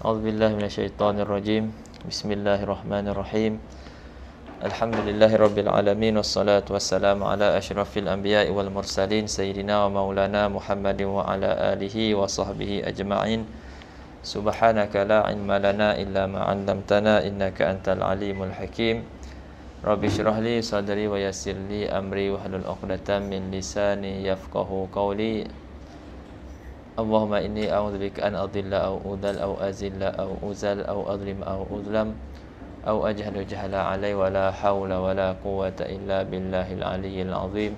A'udzubillahi minasyaitonirrajim. Bismillahirrahmanirrahim. Alhamdulillahirabbil alamin wassalatu wassalamu ala asyrafil anbiya'i wal mursalin sayyidina wa maulana Muhammadin wa ala alihi wa sahbihi ajma'in. Subhanaka la ilma lana illa ma 'allamtana innaka antal alimul hakim. Rabbi syrah li sadri wa yassir li amri wa hlul uqdatan min lisani yafqahu qawli اللهم إني أعوذ بك أن أضل أو أضل أو أزل أو أزل أو أظلم أو أظلم أو أجهل جهل علي ولا حول ولا قوة إلا بالله العلي العظيم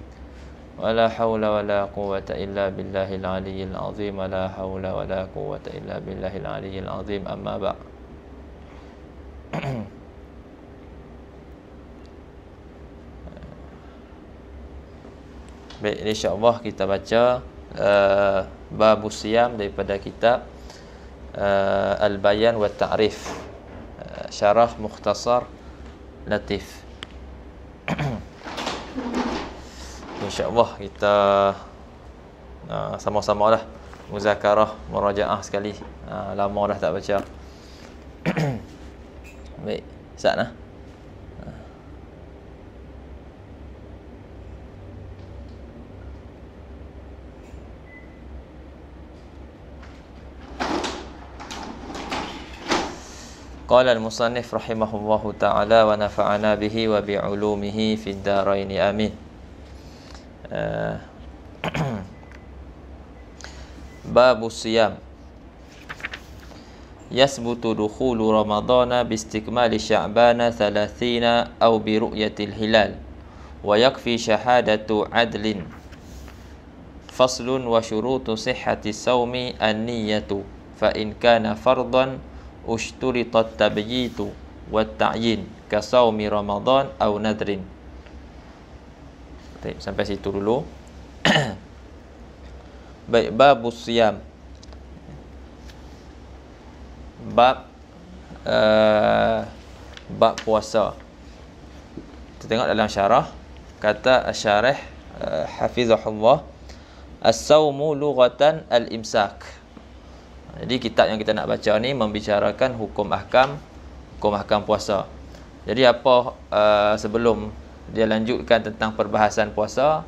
ولا حول ولا قوة إلا بالله العلي العظيم ولا حول ولا قوة إلا بالله العلي العظيم أما بعد Baik, insyaAllah kita baca uh, bab siam daripada kitab uh, al bayan wa ta'rif uh, syarah mukhtasar latif insyaallah kita uh, sama-sama lah muzakarah murajaah sekali uh, lama dah tak baca baik sat nah قال المصنف رحمه الله تعالى ونفعنا به وبعلومه في الدارين آمين آه، باب الصيام يثبت دخول رمضان باستكمال شعبان ثلاثين أو برؤية الهلال ويكفي شهادة عدل فصل وشروط صحة الصوم النية فإن كان فرضا ushturitat tabyitu wa ta'yin ka saumi ramadan aw nadrin Baik, sampai situ dulu Baik, bab siam Bab uh, eh, Bab puasa Kita tengok dalam syarah Kata syarah uh, eh, Hafizahullah As-sawmu lughatan al-imsak jadi kitab yang kita nak baca ni membicarakan hukum ahkam hukum ahkam puasa. Jadi apa uh, sebelum dia lanjutkan tentang perbahasan puasa,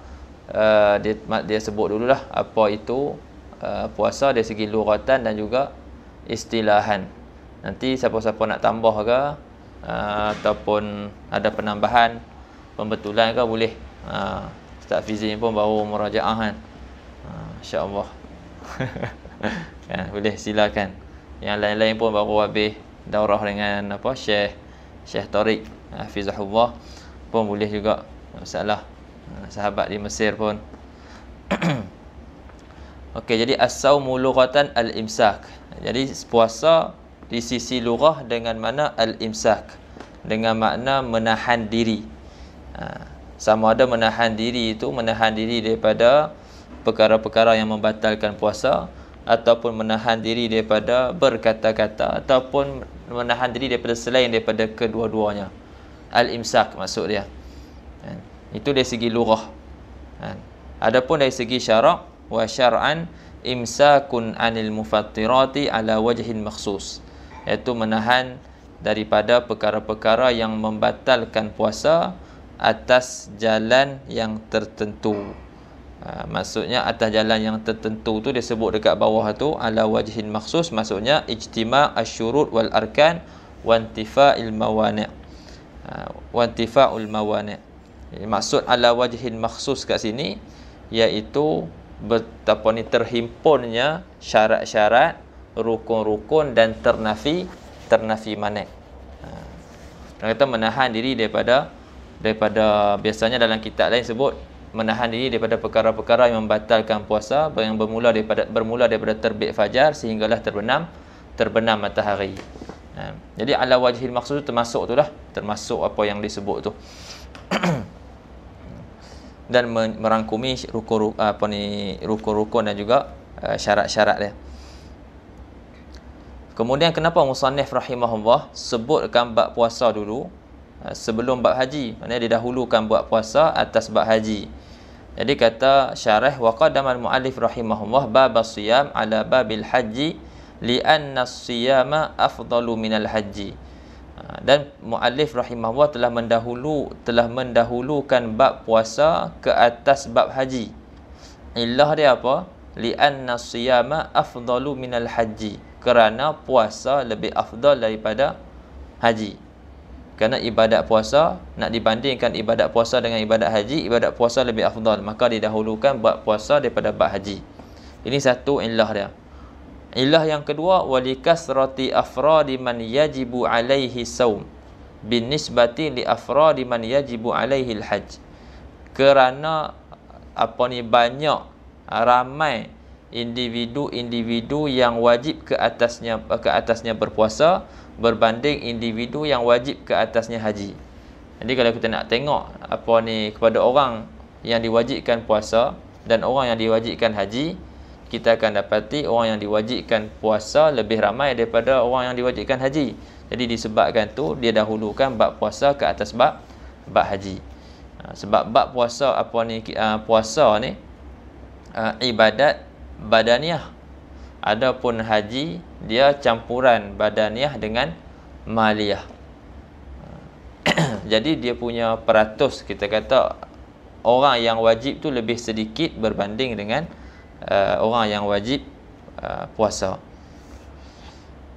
uh, dia dia sebut dululah apa itu uh, puasa dari segi lughatan dan juga istilahan. Nanti siapa-siapa nak tambah ke uh, ataupun ada penambahan pembetulan ke boleh uh, Ustaz Fizi pun baru merajaah kan. Uh, InsyaAllah. Ha ya, boleh silakan yang lain-lain pun baru habis daurah dengan apa Syekh Syekh Tariq Hafizahullah pun boleh juga masalah hmm, sahabat di Mesir pun Okey jadi as-saumu al-imsak. Jadi puasa di sisi lughah dengan mana al-imsak dengan makna menahan diri. Ha, sama ada menahan diri itu menahan diri daripada perkara-perkara yang membatalkan puasa ataupun menahan diri daripada berkata-kata ataupun menahan diri daripada selain daripada kedua-duanya al-imsak maksud dia kan? itu dari segi lughah kan? adapun dari segi syarak wa syar'an imsakun anil mufattirati ala wajhin makhsus iaitu menahan daripada perkara-perkara yang membatalkan puasa atas jalan yang tertentu Ah, maksudnya atas jalan yang tertentu tu dia sebut dekat bawah tu ala wajhin maksus maksudnya ijtima' asyurut wal arkan wantifa'il mawani' ah, wantifa'ul mawani' maksud ala wajhin maksus kat sini iaitu betapa ni terhimpunnya syarat-syarat rukun-rukun dan ternafi ternafi manek ha. Ah, kata menahan diri daripada daripada biasanya dalam kitab lain sebut menahan diri daripada perkara-perkara yang membatalkan puasa yang bermula daripada bermula daripada terbit fajar sehinggalah terbenam terbenam matahari. Ha. Jadi ala wajhil maksud termasuk tu lah termasuk apa yang disebut tu. dan merangkumi rukun apa ni rukun-rukun dan juga eh, syarat-syarat dia. Kemudian kenapa musannif rahimahullah sebutkan bab puasa dulu Ah, sebelum bab haji maknanya dahulukan buat puasa atas bab haji jadi kata syarah wa qadama al muallif rahimahullah bab siyam ala babil haji li anna siyama afdalu min al haji ah, dan muallif rahimahullah telah mendahulu telah mendahulukan bab puasa ke atas bab haji illah dia apa li anna siyama afdalu min al haji kerana puasa lebih afdal daripada haji kerana ibadat puasa nak dibandingkan ibadat puasa dengan ibadat haji, ibadat puasa lebih afdal. Maka didahulukan buat puasa daripada buat haji. Ini satu ilah dia. Ilah yang kedua, walikasrati afradi man yajibu alaihi saum bin nisbati li afradi man yajibu alaihi al Kerana apa ni banyak ramai individu-individu yang wajib ke atasnya ke atasnya berpuasa berbanding individu yang wajib ke atasnya haji. Jadi kalau kita nak tengok apa ni kepada orang yang diwajibkan puasa dan orang yang diwajibkan haji, kita akan dapati orang yang diwajibkan puasa lebih ramai daripada orang yang diwajibkan haji. Jadi disebabkan tu dia dahulukan bab puasa ke atas bab bab haji. Ha, sebab bab puasa apa ni ha, puasa ni ha, ibadat badaniah adapun haji dia campuran badaniah dengan maliyah jadi dia punya peratus kita kata orang yang wajib tu lebih sedikit berbanding dengan uh, orang yang wajib uh, puasa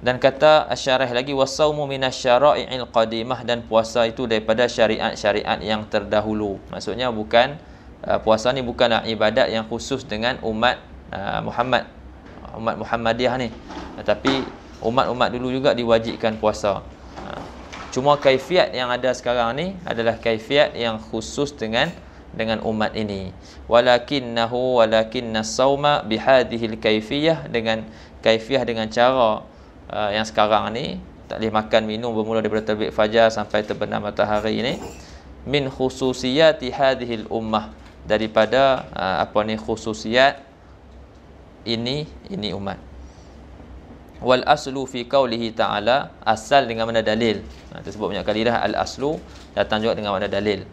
dan kata asyarah lagi wasaumu minasyara'il qadimah dan puasa itu daripada syariat-syariat yang terdahulu maksudnya bukan uh, puasa ni bukanlah ibadat yang khusus dengan umat uh, Muhammad umat Muhammadiyah ni tapi umat-umat dulu juga diwajibkan puasa ha. cuma kaifiat yang ada sekarang ni adalah kaifiat yang khusus dengan dengan umat ini walakinnahu walakinnas sauma bihadhil kaifiyah dengan kaifiah dengan cara uh, yang sekarang ni tak boleh makan minum bermula daripada terbit fajar sampai terbenam matahari ni min khususiyati hadhil ummah daripada uh, apa ni khususiyat ini ini umat wal aslu fi qawlihi ta'ala asal dengan mana dalil ha, tersebut banyak kali dah al aslu datang juga dengan mana dalil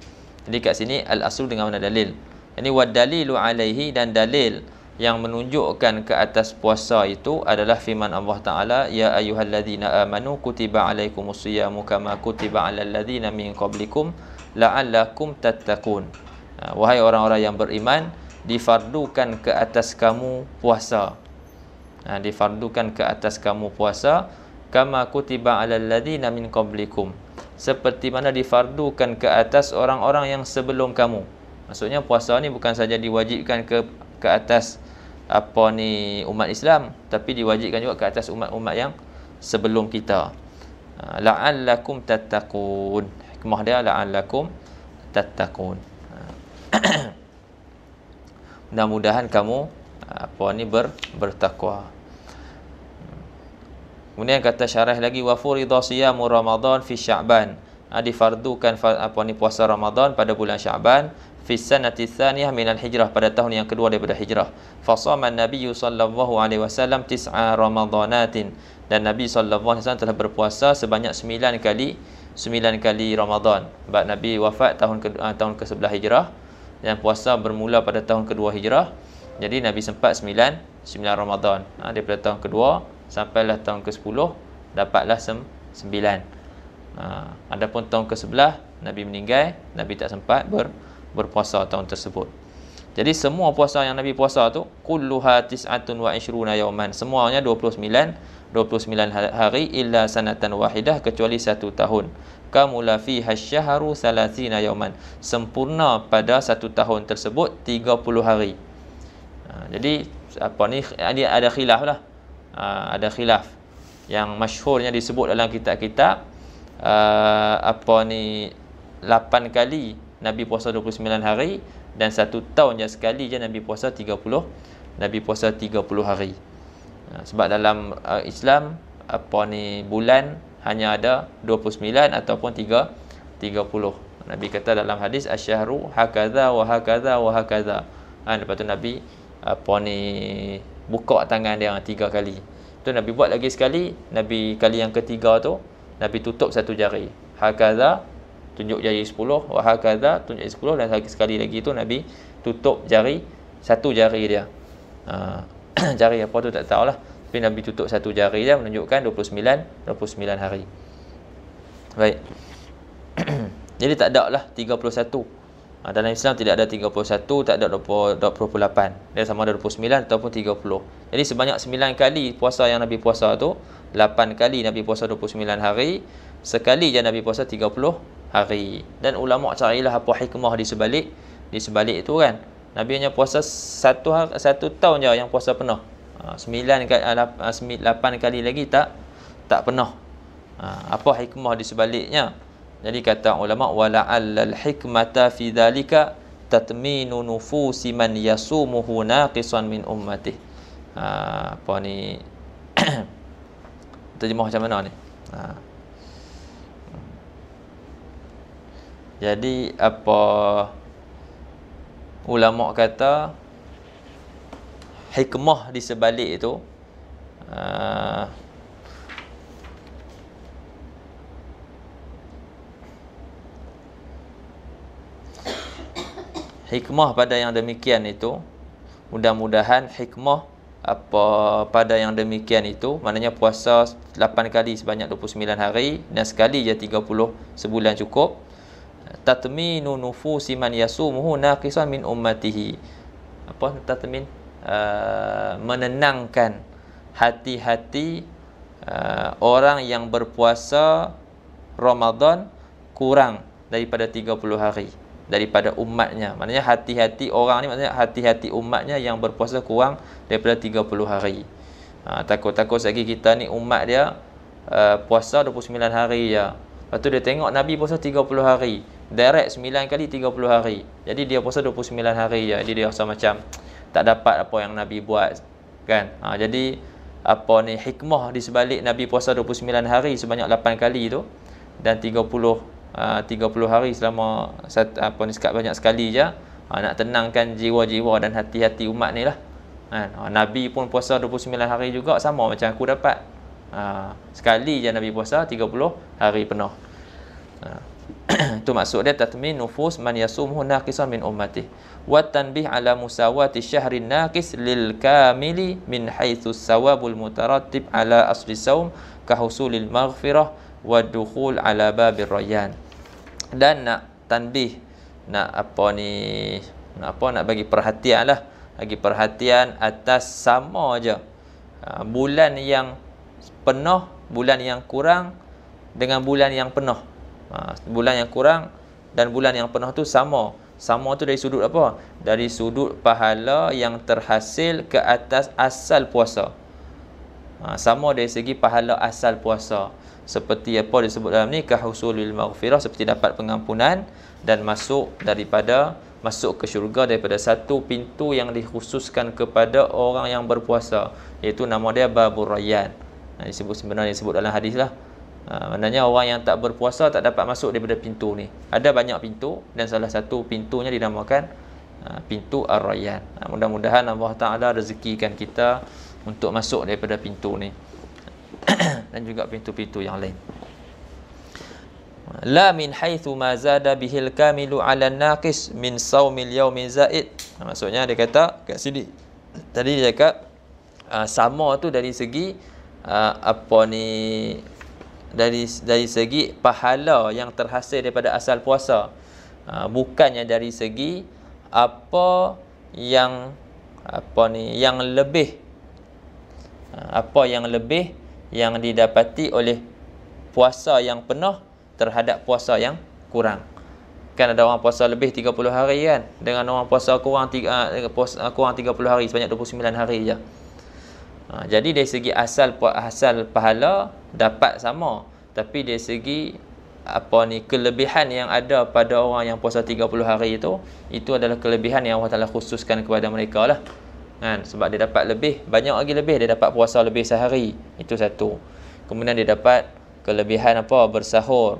jadi kat sini al aslu dengan mana dalil ini wad dalilu alaihi dan dalil yang menunjukkan ke atas puasa itu adalah firman Allah Ta'ala Ya ayuhalladzina amanu kutiba alaikumus siyamu kama kutiba alalladzina min qablikum la'allakum tattaqun ha, Wahai orang-orang yang beriman, difardukan ke atas kamu puasa ha, difardukan ke atas kamu puasa kama kutiba alal ladina min qablikum seperti mana difardukan ke atas orang-orang yang sebelum kamu maksudnya puasa ni bukan saja diwajibkan ke ke atas apa ni umat Islam tapi diwajibkan juga ke atas umat-umat yang sebelum kita ha, la'allakum tattaqun hikmah dia la'allakum tattaqun ha. mudah-mudahan kamu apa ah, ni ber, bertakwa. Kemudian kata syarah lagi wa furidha siyamu Ramadan fi Sya'ban. Ha, difardukan apa ah, ni puasa Ramadan pada bulan Sya'ban fi sanati tsaniyah min al-hijrah pada tahun yang kedua daripada hijrah. Fa sama Nabi sallallahu alaihi wasallam tis'a Ramadanatin dan Nabi sallallahu alaihi wasallam telah berpuasa sebanyak sembilan kali sembilan kali Ramadan. Sebab Nabi wafat tahun ke, tahun ke-11 hijrah. Yang puasa bermula pada tahun kedua hijrah jadi Nabi sempat 9 9 Ramadan ha, daripada tahun kedua sampailah tahun ke-10 dapatlah 9 ha, adapun tahun ke-11 Nabi meninggal Nabi tak sempat ber, berpuasa tahun tersebut jadi semua puasa yang Nabi puasa tu kulluha tis'atun wa ishruna yauman semuanya 29 29 ha- hari illa sanatan wahidah kecuali satu tahun kamula fi hasyharu salasina yauman sempurna pada satu tahun tersebut 30 hari ha, jadi apa ni ada ada khilaf lah ha, ada khilaf yang masyhurnya disebut dalam kitab-kitab uh, apa ni 8 kali Nabi puasa 29 hari dan satu tahun je sekali je Nabi puasa 30 Nabi puasa 30 hari. Ha, sebab dalam uh, Islam apa ni bulan hanya ada 29 ataupun 3 30 Nabi kata dalam hadis asyharu hakaza wa hakaza wa hakaza ha, lepas tu Nabi apa ni buka tangan dia tiga kali tu Nabi buat lagi sekali Nabi kali yang ketiga tu Nabi tutup satu jari hakaza tunjuk jari 10 wa hakaza tunjuk jari 10 dan sekali lagi tu Nabi tutup jari satu jari dia ha, jari apa tu tak tahulah tapi Nabi tutup satu jari dia menunjukkan 29 29 hari baik jadi tak ada lah 31 ha, ah, dalam Islam tidak ada 31 tak ada 20, 28 dia sama ada 29 ataupun 30 jadi sebanyak 9 kali puasa yang Nabi puasa tu 8 kali Nabi puasa 29 hari sekali je Nabi puasa 30 hari dan ulama carilah apa hikmah di sebalik di sebalik itu kan Nabi hanya puasa satu ha- satu tahun je yang puasa penuh. Ha, sembilan kali ha, 8 kali lagi tak tak penuh. apa hikmah di sebaliknya? Jadi kata ulama wala al hikmata fi dhalika tatminu nufusi man yasumuhu naqisan min ummati. Ha, apa ni? Terjemah macam mana ni? Ha. Jadi apa ulama kata hikmah di sebalik itu uh, hikmah pada yang demikian itu mudah-mudahan hikmah apa pada yang demikian itu maknanya puasa 8 kali sebanyak 29 hari dan sekali je 30 sebulan cukup tatminu nufusi man yasumuhu naqisan min ummatihi apa tatmin uh, menenangkan hati-hati uh, orang yang berpuasa Ramadan kurang daripada 30 hari daripada umatnya maknanya hati-hati orang ni maknanya hati-hati umatnya yang berpuasa kurang daripada 30 hari uh, takut-takut lagi kita ni umat dia uh, puasa 29 hari ya Lepas tu dia tengok Nabi puasa 30 hari direct 9 kali 30 hari. Jadi dia puasa 29 hari je. Jadi dia rasa macam tak dapat apa yang Nabi buat kan. Ha, jadi apa ni hikmah di sebalik Nabi puasa 29 hari sebanyak 8 kali tu dan 30 uh, 30 hari selama set, apa ni sekat banyak sekali je uh, nak tenangkan jiwa-jiwa dan hati-hati umat ni lah kan? Uh, Nabi pun puasa 29 hari juga sama macam aku dapat uh, sekali je Nabi puasa 30 hari penuh uh. Tu maksud dia tatmin nufus man yasumhu naqisan min ummati wa tanbih ala musawati syahrin naqis lil kamili min haitsu sawabul mutarattib ala asli saum kahusulil maghfirah wa dukhul ala babir rayyan dan nak tanbih nak apa ni nak apa nak bagi perhatian lah bagi perhatian atas sama aja ha, bulan yang penuh bulan yang kurang dengan bulan yang penuh ha, bulan yang kurang dan bulan yang penuh tu sama sama tu dari sudut apa dari sudut pahala yang terhasil ke atas asal puasa ha, sama dari segi pahala asal puasa seperti apa disebut dalam ni kahusulil maghfirah seperti dapat pengampunan dan masuk daripada masuk ke syurga daripada satu pintu yang dikhususkan kepada orang yang berpuasa iaitu nama dia babur rayyan nah, ha, disebut sebenarnya disebut dalam hadis lah Ha, maknanya orang yang tak berpuasa tak dapat masuk daripada pintu ni. Ada banyak pintu dan salah satu pintunya dinamakan ha, pintu Ar-Rayyan. Ha, mudah-mudahan Allah Taala rezekikan kita untuk masuk daripada pintu ni. dan juga pintu-pintu yang lain. La min haythu ma zada bihil kamilu ala naqis min sawmil yawmi zaid. Maksudnya dia kata kat sini. Tadi dia cakap uh, sama tu dari segi uh, apa ni dari dari segi pahala yang terhasil daripada asal puasa uh, bukannya dari segi apa yang apa ni yang lebih uh, apa yang lebih yang didapati oleh puasa yang penuh terhadap puasa yang kurang kan ada orang puasa lebih 30 hari kan dengan orang puasa kurang 3 uh, ah, puasa kurang 30 hari sebanyak 29 hari je Ha, jadi dari segi asal puas asal pahala dapat sama tapi dari segi apa ni kelebihan yang ada pada orang yang puasa 30 hari itu itu adalah kelebihan yang Allah Taala khususkan kepada mereka lah kan sebab dia dapat lebih banyak lagi lebih dia dapat puasa lebih sehari itu satu kemudian dia dapat kelebihan apa bersahur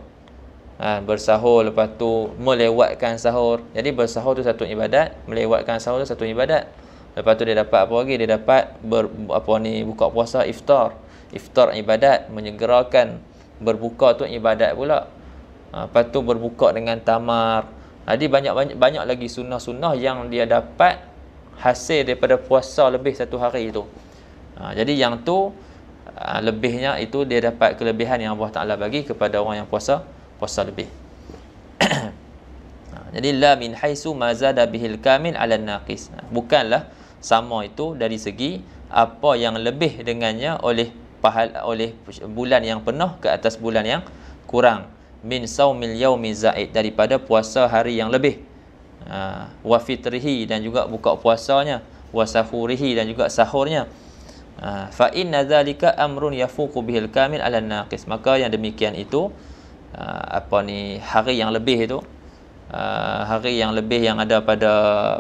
ha, bersahur lepas tu melewatkan sahur jadi bersahur tu satu ibadat melewatkan sahur tu satu ibadat Lepas tu dia dapat apa lagi? Dia dapat ber, apa ni buka puasa iftar. Iftar ibadat menyegerakan berbuka tu ibadat pula. Ha, lepas tu berbuka dengan tamar. Jadi banyak banyak, banyak lagi sunnah-sunnah yang dia dapat hasil daripada puasa lebih satu hari itu. Ha, jadi yang tu ha, lebihnya itu dia dapat kelebihan yang Allah Taala bagi kepada orang yang puasa puasa lebih. ha, jadi la min haisu mazada bihil kamil ala naqis. Bukanlah sama itu dari segi apa yang lebih dengannya oleh pahal oleh bulan yang penuh ke atas bulan yang kurang min saumil yaumi zaid daripada puasa hari yang lebih uh, wa fitrihi dan juga buka puasanya wa sahurihi dan juga sahurnya uh, fa inna zalika amrun yafuqu bihil kamil ala naqis maka yang demikian itu uh, apa ni hari yang lebih itu Ah, hari yang lebih yang ada pada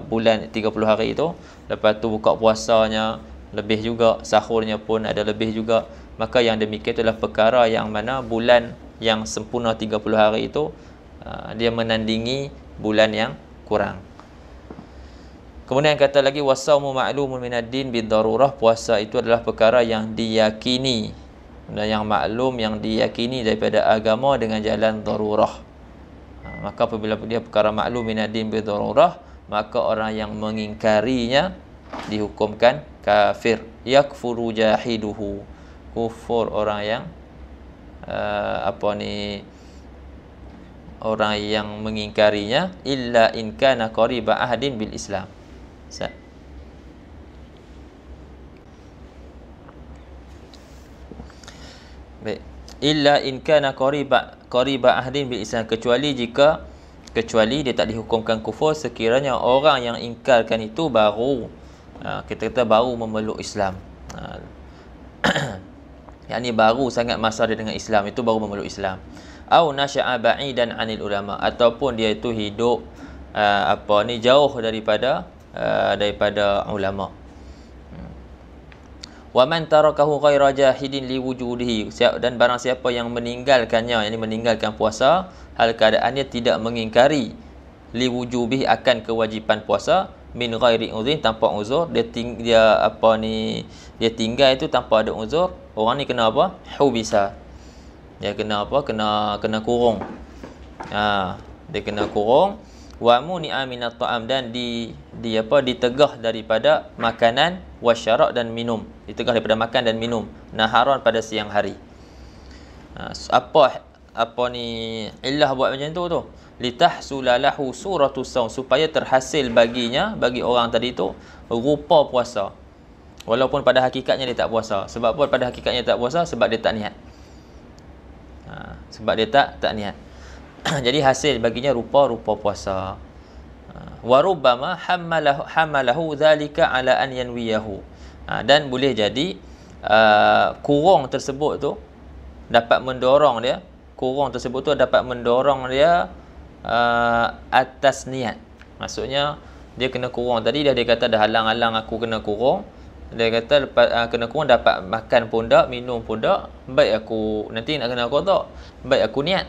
bulan 30 hari itu lepas tu buka puasanya lebih juga sahurnya pun ada lebih juga maka yang demikian itulah perkara yang mana bulan yang sempurna 30 hari itu ah, dia menandingi bulan yang kurang kemudian kata lagi wasaumu ma'lumun minaddin bid darurah puasa itu adalah perkara yang diyakini dan yang maklum yang diyakini daripada agama dengan jalan darurah maka apabila dia perkara maklum minadin bi darurah maka orang yang mengingkarinya dihukumkan kafir yakfuru jahiduhu kufur orang yang uh, apa ni orang yang mengingkarinya illa in kana qariba ahadin bil islam illa in kana qariba qariba ahdin bi Islam kecuali jika kecuali dia tak dihukumkan kufur sekiranya orang yang ingkarkan itu baru ha, kita kata baru memeluk Islam ha. yang ni baru sangat masa dia dengan Islam itu baru memeluk Islam au nasha'a ba'idan 'anil ulama ataupun dia itu hidup ha, apa ni jauh daripada daripada ulama wa man tarakahu ghaira jahidin li wujudihi dan barang siapa yang meninggalkannya yang meninggalkan puasa hal keadaannya tidak mengingkari li wujubih akan kewajipan puasa min ghairi udzin tanpa uzur dia ting, dia apa ni dia tinggal itu tanpa ada uzur orang ni kena apa hubisa dia kena apa kena kena kurung ha dia kena kurung wa muni'a minat ta'am dan di di apa ditegah daripada makanan wasyarak dan minum ditegah daripada makan dan minum naharan pada siang hari ha, apa apa ni illah buat macam tu tu litahsulalahu suratu saum supaya terhasil baginya bagi orang tadi tu rupa puasa walaupun pada hakikatnya dia tak puasa sebab apa pada hakikatnya dia tak puasa sebab dia tak niat ha, sebab dia tak tak niat jadi hasil baginya rupa-rupa puasa. Uh, Warubama hamalahu hamalahu zalika ala an yanwiyahu. Uh, dan boleh jadi uh, kurung tersebut tu dapat mendorong dia kurung tersebut tu dapat mendorong dia atas niat. Maksudnya dia kena kurung tadi dia dia kata dah halang-halang aku kena kurung dia kata lepas uh, kena kurung dapat makan pun tak minum pun tak baik aku nanti nak kena kotak baik aku niat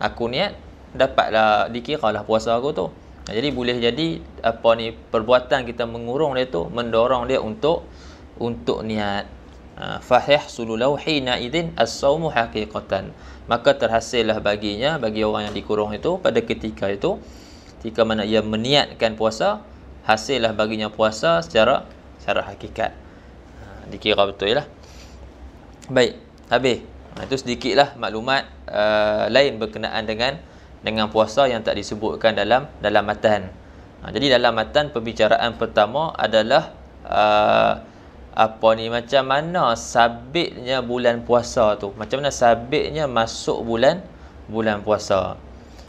aku niat dapatlah dikira lah puasa aku tu jadi boleh jadi apa ni perbuatan kita mengurung dia tu mendorong dia untuk untuk niat ha, fahih sululauhi naidin as-sawmu haqiqatan maka terhasillah baginya bagi orang yang dikurung itu pada ketika itu ketika mana ia meniatkan puasa hasillah baginya puasa secara secara hakikat ha, dikira betul lah baik habis Nah, ha, itu sedikitlah maklumat uh, lain berkenaan dengan dengan puasa yang tak disebutkan dalam dalam matan. Nah, ha, jadi dalam matan pembicaraan pertama adalah uh, apa ni macam mana sabitnya bulan puasa tu? Macam mana sabitnya masuk bulan bulan puasa?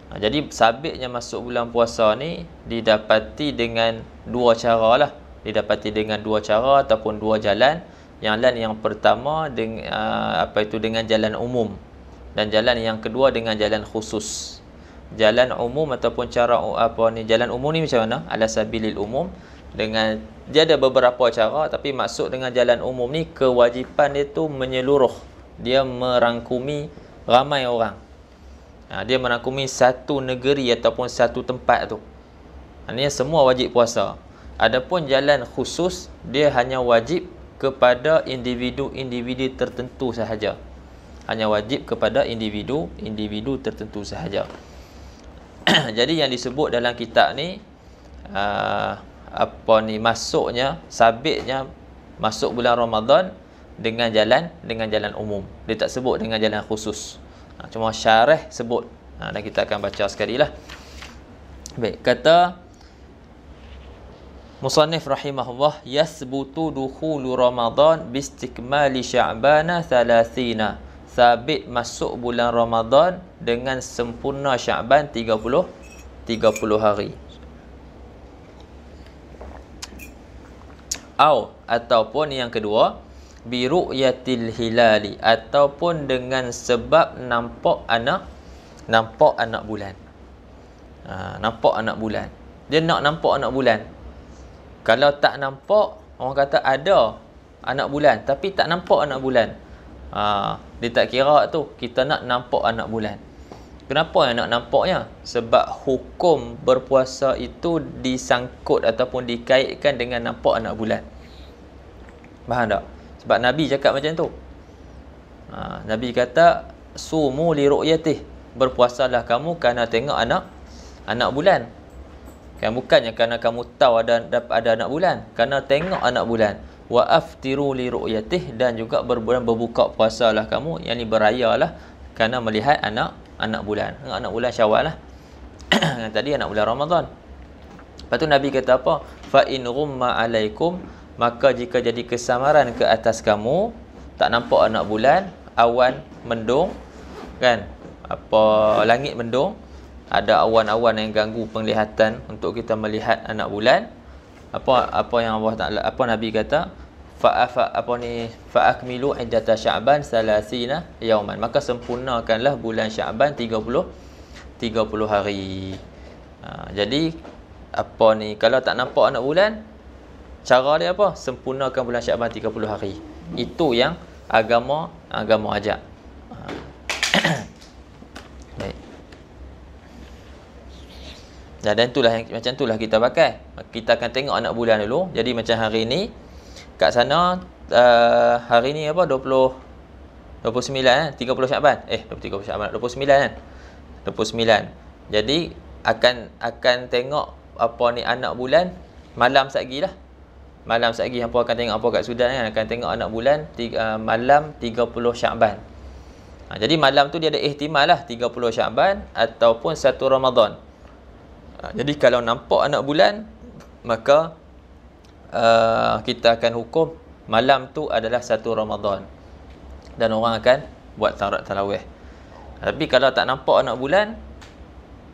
Nah, ha, jadi sabitnya masuk bulan puasa ni didapati dengan dua cara lah. Didapati dengan dua cara ataupun dua jalan jalan yang pertama dengan uh, apa itu dengan jalan umum dan jalan yang kedua dengan jalan khusus jalan umum ataupun cara apa ni jalan umum ni macam mana ala sabilil umum dengan dia ada beberapa cara tapi maksud dengan jalan umum ni kewajipan dia tu menyeluruh dia merangkumi ramai orang ha, dia merangkumi satu negeri ataupun satu tempat tu artinya ha, semua wajib puasa adapun jalan khusus dia hanya wajib kepada individu-individu tertentu sahaja hanya wajib kepada individu-individu tertentu sahaja jadi yang disebut dalam kitab ni uh, apa ni masuknya sabitnya masuk bulan Ramadan dengan jalan dengan jalan umum dia tak sebut dengan jalan khusus ha, cuma syarah sebut ha, dan kita akan baca sekali lah baik kata Musannif rahimahullah yasbutu dukhulu Ramadan bistikmali Sya'bana 30. Sabit masuk bulan Ramadan dengan sempurna Sya'ban 30 30 hari. Au ataupun yang kedua bi ru'yatil hilali ataupun dengan sebab nampak anak nampak anak bulan. Ha, nampak anak bulan. Dia nak nampak anak bulan kalau tak nampak orang kata ada anak bulan tapi tak nampak anak bulan ha, dia tak kira tu kita nak nampak anak bulan kenapa yang nak nampaknya sebab hukum berpuasa itu disangkut ataupun dikaitkan dengan nampak anak bulan faham tak sebab nabi cakap macam tu ha, nabi kata sumu li ru'yatih berpuasalah kamu kerana tengok anak anak bulan Kan bukannya kerana kamu tahu ada ada, ada anak bulan, kerana tengok anak bulan. Wa aftiru li ru'yatih dan juga berbulan berbuka puasalah kamu yang ni berayalah kerana melihat anak anak bulan. Tengok anak bulan Syawal lah. yang tadi anak bulan Ramadan. Lepas tu Nabi kata apa? Fa in rumma alaikum maka jika jadi kesamaran ke atas kamu tak nampak anak bulan, awan mendung kan? Apa langit mendung, ada awan-awan yang ganggu penglihatan untuk kita melihat anak bulan apa apa yang Allah Taala apa Nabi kata fa fa apa ni fa akmilu iddat sya'ban 30 yauman maka sempurnakanlah bulan sya'ban 30 30 hari ha, jadi apa ni kalau tak nampak anak bulan cara dia apa sempurnakan bulan sya'ban 30 hari itu yang agama agama ajak ha. baik Nah, dan itulah yang macam itulah kita pakai. Kita akan tengok anak bulan dulu. Jadi macam hari ni kat sana uh, hari ni apa 20 29 eh 30 Syakban. Eh 23 Syakban 29 kan. 29. Jadi akan akan tengok apa ni anak bulan malam satgi lah. Malam satgi hangpa akan tengok apa kat Sudan kan. Akan tengok anak bulan tiga, uh, malam 30 Syakban. Ha, jadi malam tu dia ada ihtimal lah 30 Syakban ataupun 1 Ramadan. Ha, jadi kalau nampak anak bulan maka uh, kita akan hukum malam tu adalah satu Ramadan dan orang akan buat tarawih tarawih tapi kalau tak nampak anak bulan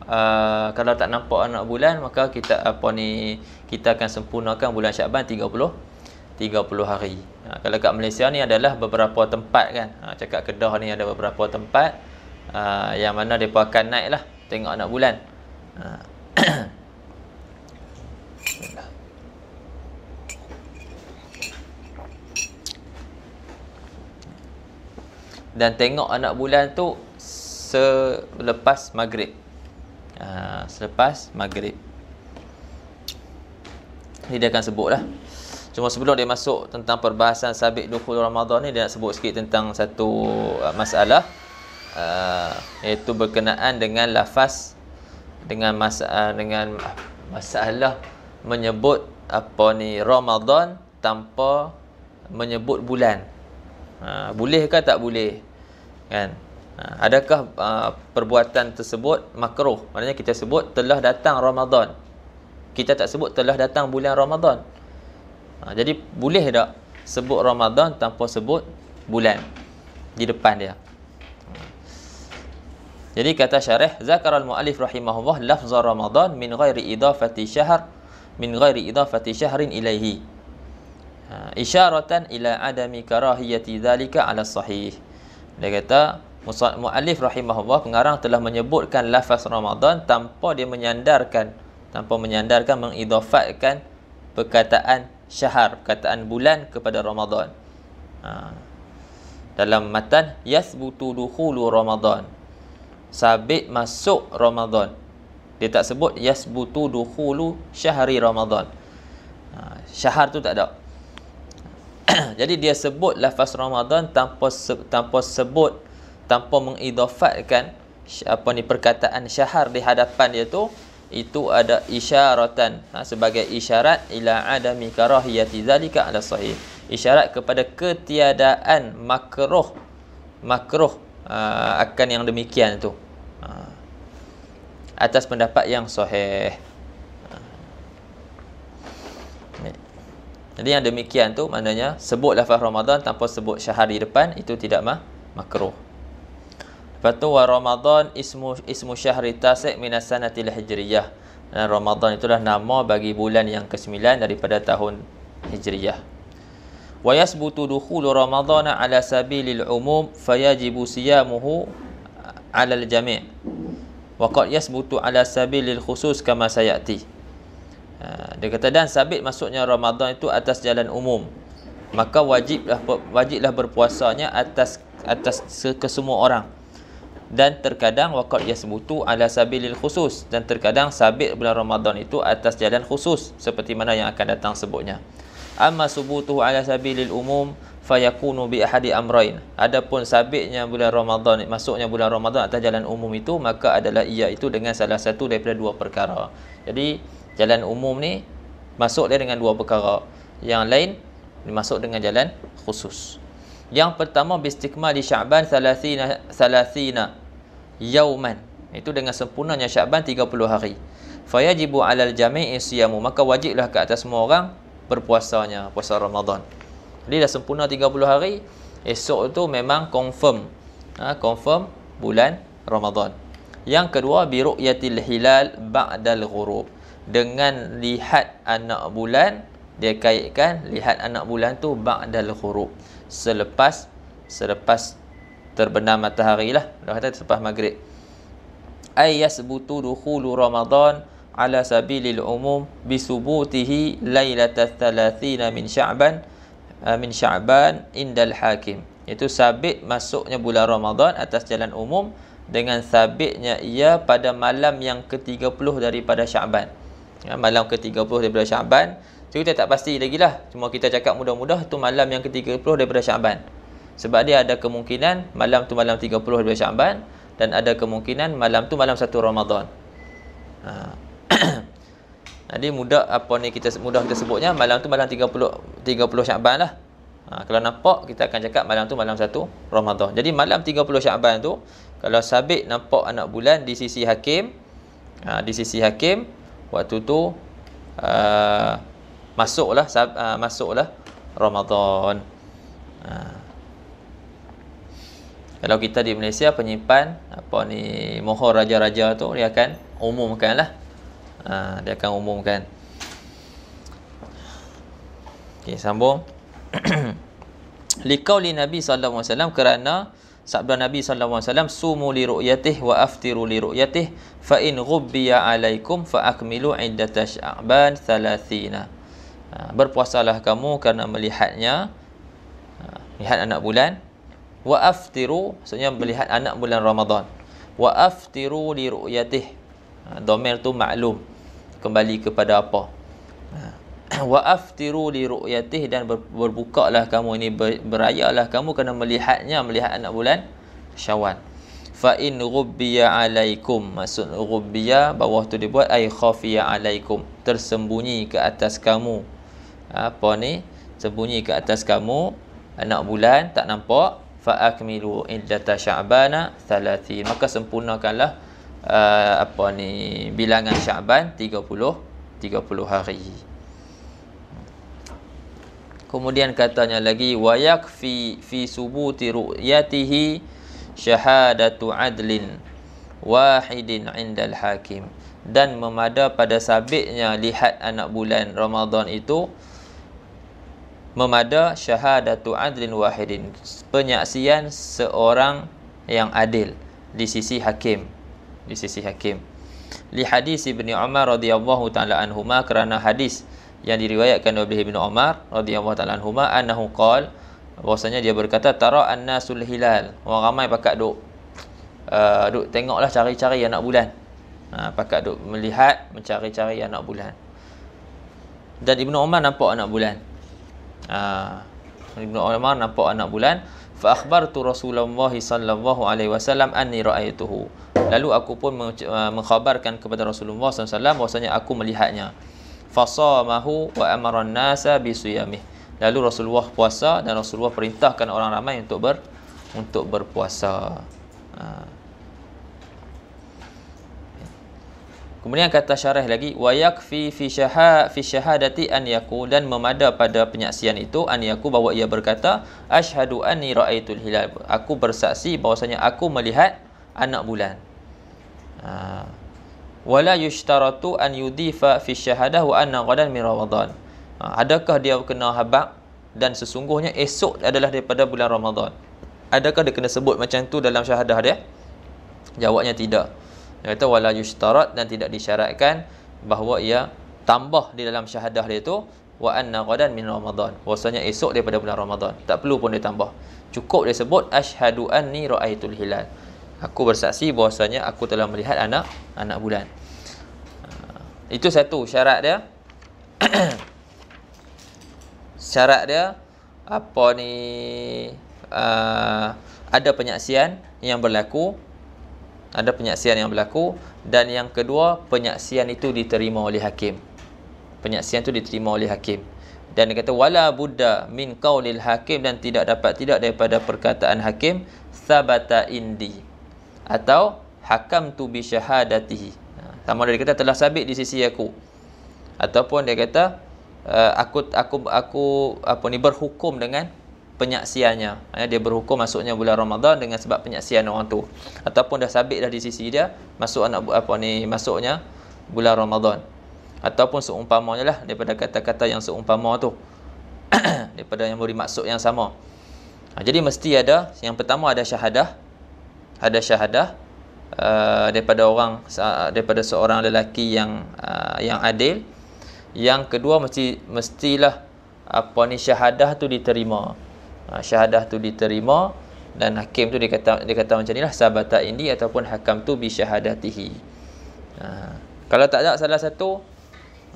uh, kalau tak nampak anak bulan maka kita apa ni kita akan sempurnakan bulan Syakban 30 30 hari ha, kalau kat Malaysia ni adalah beberapa tempat kan ha, cakap Kedah ni ada beberapa tempat uh, yang mana mereka akan naik lah tengok anak bulan ha. dan tengok anak bulan tu selepas maghrib ha, selepas maghrib ni dia akan sebut lah cuma sebelum dia masuk tentang perbahasan sabit dukul ramadhan ni dia nak sebut sikit tentang satu uh, masalah uh, iaitu berkenaan dengan lafaz dengan masalah dengan masalah menyebut apa ni Ramadan tanpa menyebut bulan. Ha, boleh ke tak boleh? Kan? Ha, adakah ha, perbuatan tersebut makruh? Maknanya kita sebut telah datang Ramadan. Kita tak sebut telah datang bulan Ramadan. Ha, jadi boleh tak sebut Ramadan tanpa sebut bulan di depan dia? Jadi kata syarah zakar al-muallif rahimahullah lafaz Ramadan min ghairi idafati syahr min ghairi idafati syahrin ilaihi. Ha, isyaratan ila adami karahiyati dhalika ala sahih. Dia kata muallif rahimahullah pengarang telah menyebutkan lafaz Ramadan tanpa dia menyandarkan tanpa menyandarkan mengidafatkan perkataan syahr perkataan bulan kepada Ramadan. Ha. Dalam matan yasbutu dukhulu Ramadan sabit masuk Ramadan. Dia tak sebut yasbutu dukhulu syahri Ramadan. Ha, syahr tu tak ada. Jadi dia sebut lafaz Ramadan tanpa se tanpa sebut tanpa mengidafatkan apa ni perkataan syahr di hadapan dia tu itu ada isyaratan ha, sebagai isyarat ila adami karahiyati zalika ala sahih isyarat kepada ketiadaan makruh makruh uh, akan yang demikian tu atas pendapat yang sahih. Jadi yang demikian tu maknanya sebut lafaz Ramadan tanpa sebut syahr depan itu tidak mah makruh. Lepas tu wa Ramadan ismu ismu syahri tasik minasanatil hijriyah. Dan Ramadan itulah nama bagi bulan yang ke-9 daripada tahun Hijriyah. Wa yasbutu dukhulu Ramadan ala sabilil umum fayajibu siyamuhu ala al-jami' waqad yasbutu ala sabilil khusus kama sayati ha, dia kata dan sabit maksudnya Ramadan itu atas jalan umum maka wajiblah wajiblah berpuasanya atas atas kesemua orang dan terkadang waqad yasbutu ala sabilil khusus dan terkadang sabit bulan Ramadan itu atas jalan khusus seperti mana yang akan datang sebutnya amma subutu ala sabilil umum fayakunu bi ahadi amrain adapun sabitnya bulan Ramadan masuknya bulan Ramadan atas jalan umum itu maka adalah ia itu dengan salah satu daripada dua perkara jadi jalan umum ni masuk dia dengan dua perkara yang lain masuk dengan jalan khusus yang pertama bistikma di Syaban 30 30 yauman itu dengan sempurnanya Syaban 30 hari fayajibu alal jami'i siyamu maka wajiblah ke atas semua orang berpuasanya puasa Ramadan jadi dah sempurna 30 hari, esok tu memang confirm. Ha, confirm bulan Ramadan. Yang kedua bi ru'yatil hilal ba'dal ghurub. Dengan lihat anak bulan, dia kaitkan lihat anak bulan tu ba'dal ghurub. Selepas selepas terbenam matahari lah. Dia kata selepas maghrib. Ayas butu dukhulu Ramadan ala sabilil umum bisubutihi lailatul 30 min sya'ban Ah, min Sya'ban indal Hakim. Itu sabit masuknya bulan Ramadan atas jalan umum dengan sabitnya ia pada malam yang ke-30 daripada Sya'ban. Ya, malam ke-30 daripada Sya'ban. Jadi kita tak pasti lagi lah. Cuma kita cakap mudah-mudah tu malam yang ke-30 daripada Sya'ban. Sebab dia ada kemungkinan malam tu malam 30 daripada Sya'ban dan ada kemungkinan malam tu malam satu Ramadan. Ah, Jadi mudah apa ni kita mudah kita sebutnya malam tu malam 30 30 Syaban lah. Ha, kalau nampak kita akan cakap malam tu malam satu Ramadan. Jadi malam 30 Syaban tu kalau sabit nampak anak bulan di sisi hakim ha, di sisi hakim waktu tu uh, masuklah sab, uh, masuklah Ramadan. Ha. Kalau kita di Malaysia penyimpan apa ni mohor raja-raja tu dia akan umumkanlah. lah ha, dia akan umumkan okey sambung Li nabi sallallahu alaihi wasallam kerana sabda nabi saw alaihi wasallam sumu li ru'yatihi wa aftiru li ruyatih fa in ghubbiya alaikum fa akmilu inda sya'ban 30 ha, berpuasalah kamu kerana melihatnya ha, lihat anak bulan wa aftiru maksudnya melihat anak bulan Ramadan wa aftiru li ruyatih. ha, domain tu maklum kembali kepada apa wa aftiru li ru'yatihi dan berbukalah kamu ini berayalah kamu kena melihatnya melihat anak bulan Syawal fa in ghubbiya alaikum maksud ghubbiya bawah tu dibuat ai khafiya alaikum tersembunyi ke atas kamu apa ni Tersembunyi ke atas kamu anak bulan tak nampak fa akmilu iddata sya'bana 30 maka sempurnakanlah uh, apa ni bilangan Syaban 30 30 hari. Kemudian katanya lagi wayak fi fi subuti ru'yatihi syahadatu adlin wahidin indal hakim dan memada pada sabitnya lihat anak bulan Ramadan itu memada syahadatu adlin wahidin penyaksian seorang yang adil di sisi hakim di sisi hakim li hadis ibnu Umar radhiyallahu taala anhuma kerana hadis yang diriwayatkan oleh ibnu Umar radhiyallahu taala anhuma annahu qol bahwasanya dia berkata tara annasul hilal orang ramai pakat duk uh, duk tengoklah cari-cari anak bulan ha, pakat duk melihat mencari-cari anak bulan dan ibnu Umar nampak anak bulan ha, ibnu Umar nampak anak bulan fa akhbartu rasulullah sallallahu alaihi wasallam anni raaituhu lalu aku pun uh, mengkhabarkan kepada rasulullah sallallahu bahwasanya aku melihatnya fa saamahu wa amara an-nasa bi lalu rasulullah puasa dan rasulullah perintahkan orang ramai untuk ber untuk berpuasa ha. Kemudian kata syarah lagi wa yakfi fi syahad fi syahadati an yaqul dan memada pada penyaksian itu an yaqul bahawa ia berkata asyhadu anni raaitul hilal aku bersaksi bahwasanya aku melihat anak bulan. Ha. Wala yushtaratu an yudifa fi syahadah wa anna ghadan min Ramadan. Ha. adakah dia kena habaq dan sesungguhnya esok adalah daripada bulan Ramadan? Adakah dia kena sebut macam tu dalam syahadah dia? Jawabnya tidak. Dia kata wala yushtarat dan tidak disyaratkan bahawa ia tambah di dalam syahadah dia tu wa anna ghadan min ramadan. Bahasanya esok daripada bulan Ramadan. Tak perlu pun dia tambah. Cukup dia sebut asyhadu anni raaitul hilal. Aku bersaksi bahasanya aku telah melihat anak anak bulan. Ah, itu satu syarat dia. syarat dia apa ni uh, ada penyaksian yang berlaku ada penyaksian yang berlaku dan yang kedua penyaksian itu diterima oleh hakim penyaksian itu diterima oleh hakim dan dia kata wala budda min qaulil hakim dan tidak dapat tidak daripada perkataan hakim sabata indi atau hakam tu bi syahadatihi ha, sama ada dia kata telah sabit di sisi aku ataupun dia kata eh, aku aku aku apa ni berhukum dengan penyaksiannya ya, dia berhukum masuknya bulan Ramadan dengan sebab penyaksian orang tu ataupun dah sabit dah di sisi dia masuk anak apa ni masuknya bulan Ramadan ataupun seumpamanya lah daripada kata-kata yang seumpama tu daripada yang beri maksud yang sama ha, jadi mesti ada yang pertama ada syahadah ada syahadah uh, daripada orang daripada seorang lelaki yang uh, yang adil yang kedua mesti mestilah apa ni syahadah tu diterima ha, syahadah tu diterima dan hakim tu dikata dikata macam inilah sabata indi ataupun hakam tu bi syahadatihi ha, kalau tak ada salah satu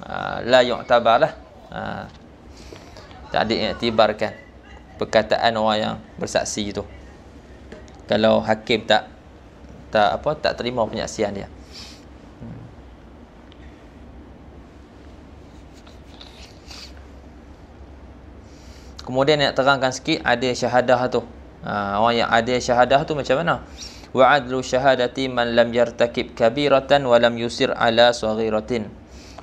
ha, la yu'tabarlah ha, tak diiktibarkan perkataan orang yang bersaksi tu kalau hakim tak tak apa tak terima penyaksian dia Kemudian nak terangkan sikit ada syahadah tu. Ha, orang yang ada syahadah tu macam mana? Wa adlu syahadati man lam yartakib kabiratan wa lam yusir ala saghiratin.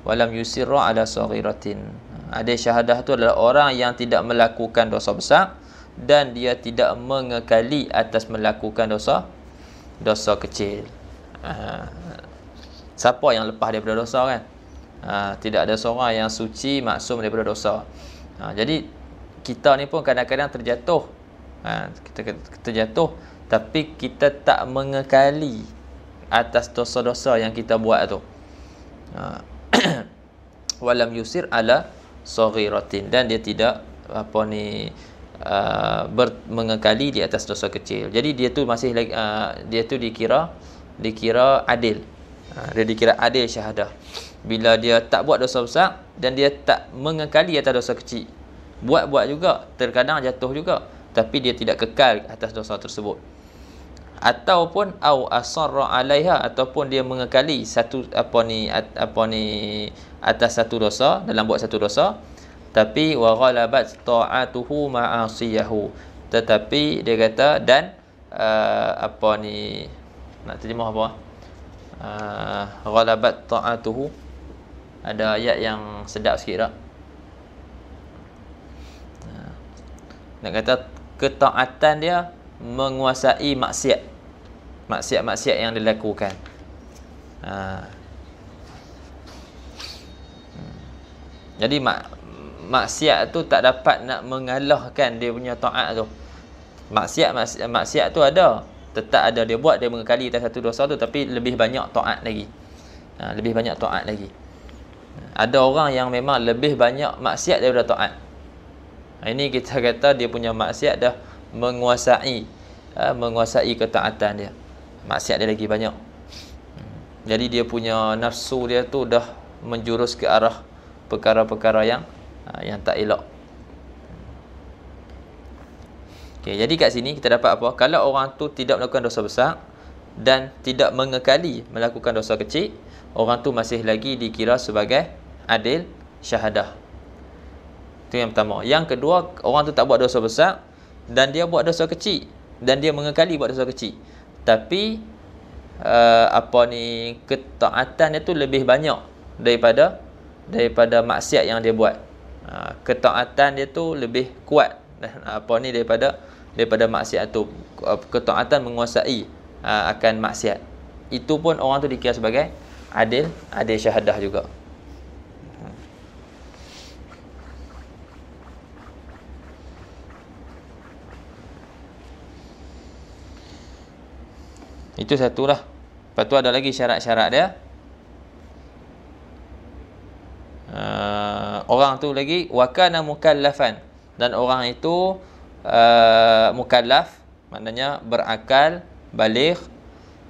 Wa lam yusir ala saghiratin. Ada syahadah tu adalah orang yang tidak melakukan dosa besar dan dia tidak mengekali atas melakukan dosa dosa kecil. Ha, siapa yang lepas daripada dosa kan? Ha, tidak ada seorang yang suci maksum daripada dosa. Ha, jadi kita ni pun kadang-kadang terjatuh ha, kita terjatuh tapi kita tak mengekali atas dosa-dosa yang kita buat tu ha. walam yusir ala saghiratin dan dia tidak apa ni uh, ber, mengekali di atas dosa kecil jadi dia tu masih uh, dia tu dikira dikira adil ha, dia dikira adil syahadah bila dia tak buat dosa besar dan dia tak mengekali atas dosa kecil buat-buat juga terkadang jatuh juga tapi dia tidak kekal atas dosa tersebut ataupun au asarra alaiha ataupun dia mengekali satu apa ni apa ni atas satu dosa dalam buat satu dosa tapi wa ghalabat ta'atuhu ma'asiyahu tetapi dia kata dan uh, apa ni nak terjemah apa uh, ghalabat ta'atuhu ada ayat yang sedap sikit tak lah. Nak kata ketaatan dia menguasai maksiat. Maksiat-maksiat yang dilakukan. Ha. Hmm. Jadi mak maksiat tu tak dapat nak mengalahkan dia punya taat tu. Maksiat maksiat, maksiat tu ada, tetap ada dia buat dia mengekali atas satu dosa tu tapi lebih banyak taat lagi. Ha, lebih banyak taat lagi. Hmm. Ada orang yang memang lebih banyak maksiat daripada taat. Ha, ini kita kata dia punya maksiat dah menguasai uh, menguasai ketaatan dia. Maksiat dia lagi banyak. Hmm. Jadi dia punya nafsu dia tu dah menjurus ke arah perkara-perkara yang uh, yang tak elok. Okay, jadi kat sini kita dapat apa? Kalau orang tu tidak melakukan dosa besar dan tidak mengekali melakukan dosa kecil, orang tu masih lagi dikira sebagai adil syahadah. Itu yang pertama. Yang kedua, orang tu tak buat dosa besar dan dia buat dosa kecil dan dia mengekali buat dosa kecil. Tapi uh, apa ni ketaatan dia tu lebih banyak daripada daripada maksiat yang dia buat. Uh, ketaatan dia tu lebih kuat dan eh, apa ni daripada daripada maksiat tu ketaatan menguasai uh, akan maksiat. Itu pun orang tu dikira sebagai adil, adil syahadah juga. Itu satu lah. Lepas tu ada lagi syarat-syarat dia. Uh, orang tu lagi. Wakana mukallafan. Dan orang itu uh, mukallaf. Maknanya berakal, balik.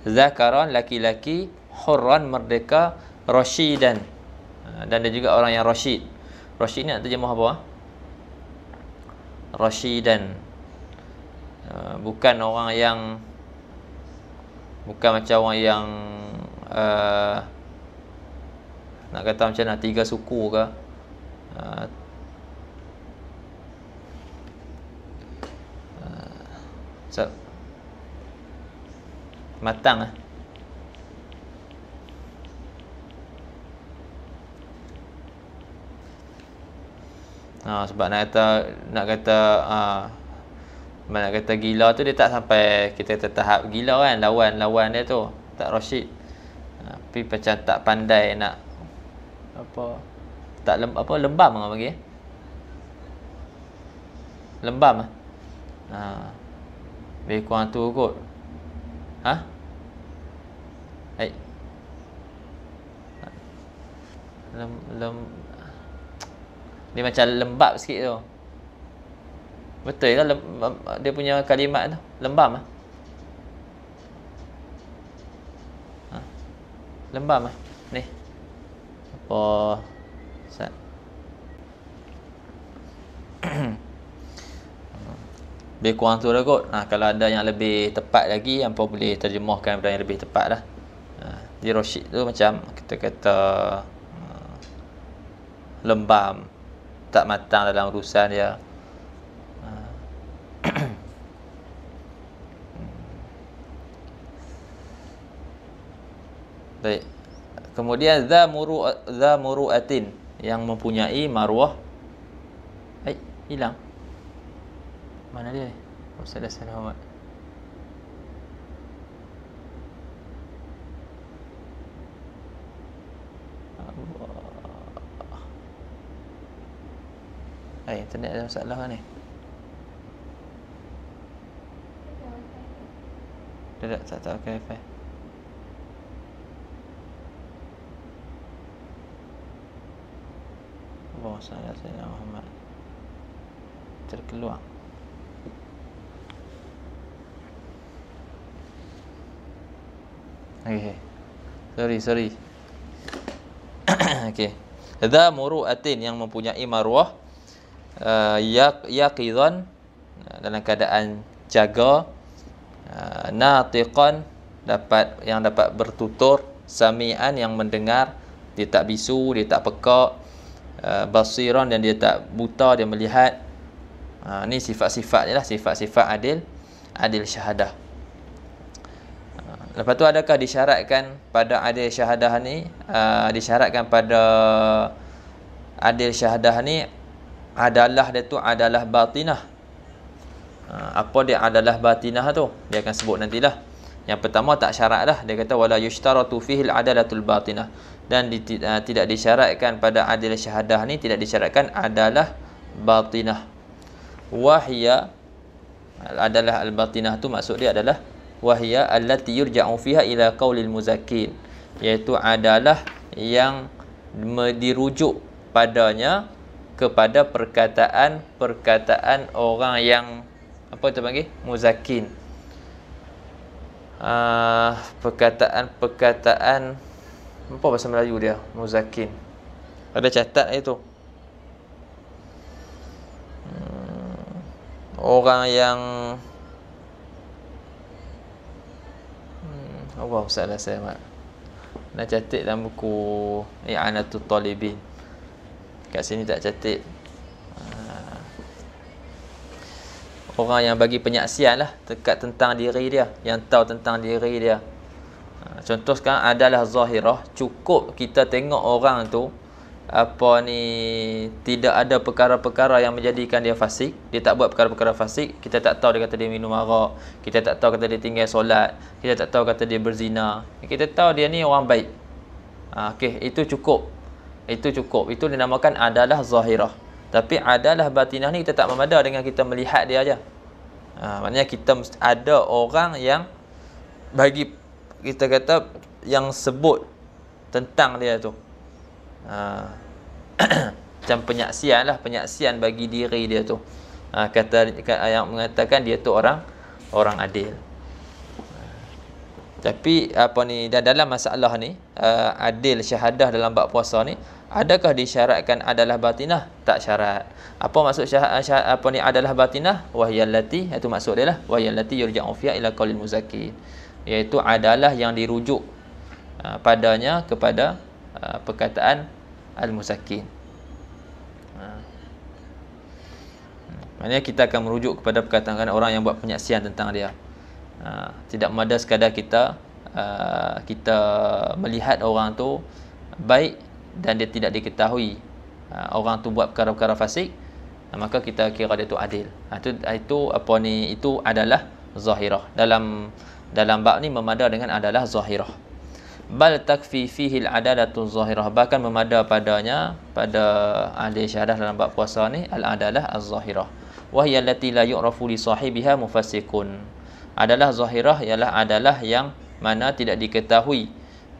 Zakaran, laki-laki. Hurran, merdeka. Rashidan. Uh, dan ada juga orang yang Rashid. Rashid ni nak terjemah apa? Ah? Rashidan. Uh, bukan orang yang... Bukan macam orang yang uh, Nak kata macam nak tiga suku ke uh, so, Matang lah Ha, sebab nak kata nak kata ha, mana kata gila tu dia tak sampai kita kata tahap gila kan lawan-lawan dia tu tak rosyid ha, tapi macam tak pandai nak apa tak lem, apa lembam orang panggil lembam ah ha. lebih kurang tu kot ha hai lem lem dia macam lembab sikit tu Betul lah dia punya kalimat tu lembam lah. Lembam lah, Ni. Apa Ustaz? lebih kurang tu dah kot. Ha, kalau ada yang lebih tepat lagi hangpa boleh terjemahkan kepada yang lebih tepat lah. Ha, di Roshid tu macam kita kata ha, lembam tak matang dalam urusan dia. Ya. Baik. Kemudian za muru za muruatin yang mempunyai marwah. Baik, hilang. Mana dia? Ustaz Salamat. Eh, internet ada masalah kan ni? Tidak, tak tak ke okay, Okay. bawah saya saya Muhammad terkeluar okey sorry sorry okey dha muru'atin yang mempunyai maruah uh, yaqidan uh, dalam keadaan jaga uh, natiqan dapat yang dapat bertutur sami'an yang mendengar dia tak bisu dia tak pekak uh, basiran dan dia tak buta dia melihat uh, ni sifat-sifat ni lah sifat-sifat adil adil syahadah uh, lepas tu adakah disyaratkan pada adil syahadah ni uh, disyaratkan pada adil syahadah ni adalah dia tu adalah batinah uh, apa dia adalah batinah tu dia akan sebut nantilah yang pertama tak syarat lah dia kata wala yushtaratu fihil adalatul batinah dan di, uh, tidak disyaratkan pada adil syahadah ni tidak disyaratkan adalah batinah wahya adalah al-batinah tu maksud dia adalah wahya allati yurja'u fiha ila qaulil muzakkin iaitu adalah yang dirujuk padanya kepada perkataan-perkataan orang yang apa kita panggil muzakkin uh, ah, perkataan-perkataan apa bahasa Melayu dia? Muzakin. Ada catat itu. Hmm. Orang yang hmm. Allah SWT saya mak. Nak catat dalam buku I'anatul Talibin. Kat sini tak catat. Ah. Orang yang bagi penyaksian lah Dekat tentang diri dia Yang tahu tentang diri dia contoh sekarang adalah zahirah cukup kita tengok orang tu apa ni tidak ada perkara-perkara yang menjadikan dia fasik dia tak buat perkara-perkara fasik kita tak tahu dia kata dia minum arak kita tak tahu kata dia tinggal solat kita tak tahu kata dia berzina kita tahu dia ni orang baik ha, okey itu cukup itu cukup itu dinamakan adalah zahirah tapi adalah batinah ni kita tak memada dengan kita melihat dia aja ha, maknanya kita ada orang yang bagi kita kata yang sebut tentang dia tu. Ha. macam penyaksian lah penyaksian bagi diri dia tu. Ha, kata yang mengatakan dia tu orang orang adil. Tapi apa ni dalam masalah ni uh, adil syahadah dalam bab puasa ni adakah disyaratkan adalah batinah tak syarat. Apa maksud syah, ah, syah, apa ni adalah batinah wahyallati itu maksud dia lah wahyallati yurja'u fiha ila qaulil muzakkin iaitu adalah yang dirujuk uh, padanya kepada uh, perkataan al-musakin. Uh. Hmm. Maknanya kita akan merujuk kepada perkataan orang yang buat penyaksian tentang dia. tidak mada sekadar kita kita melihat orang tu baik dan dia tidak diketahui orang tu buat perkara-perkara fasik maka kita kira dia tu adil. itu ha, itu apa ni itu adalah zahirah dalam dalam bab ni memada dengan adalah zahirah bal takfi fihi al adalatun zahirah bahkan memada padanya pada ahli syahadah dalam bab puasa ni al adalah az zahirah wahiy allati la yu'rafu li sahibiha mufasikun adalah zahirah ialah adalah yang mana tidak diketahui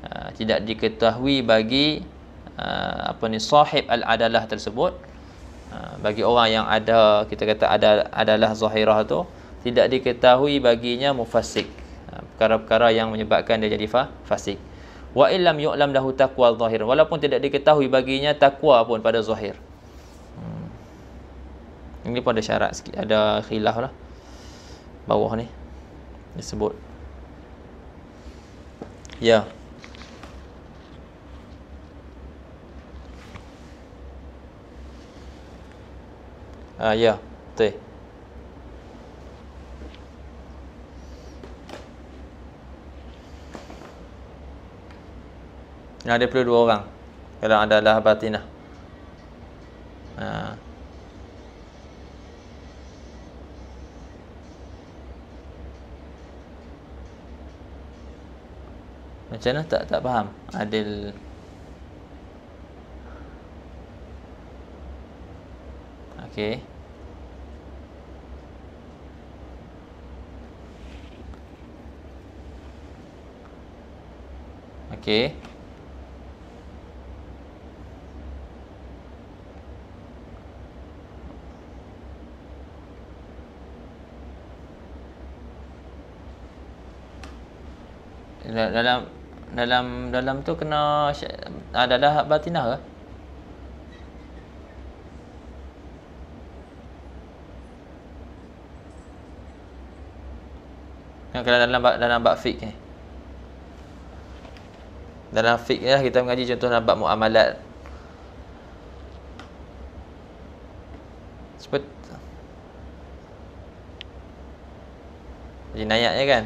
uh, tidak diketahui bagi uh, apa ni sahib al adalah tersebut uh, bagi orang yang ada kita kata ada adalah zahirah tu tidak diketahui baginya mufasik perkara-perkara yang menyebabkan dia jadi fasik wa illam yu'lam lahu taqwa zahir walaupun tidak diketahui baginya takwa pun pada zahir hmm. ini pun ada syarat sikit ada khilaf lah bawah ni disebut ya ah uh, ya betul Nah, ada perlu dua orang. Kalau adalah batinah. Ha. Macam mana tak tak faham? Adil Okey. Okey. dalam dalam dalam tu kena ada adalah batinah ke? Kan kalau dalam dalam bab fik ni. Dalam fik ni lah kita mengaji contoh dalam bab muamalat. Seperti Jinayatnya kan?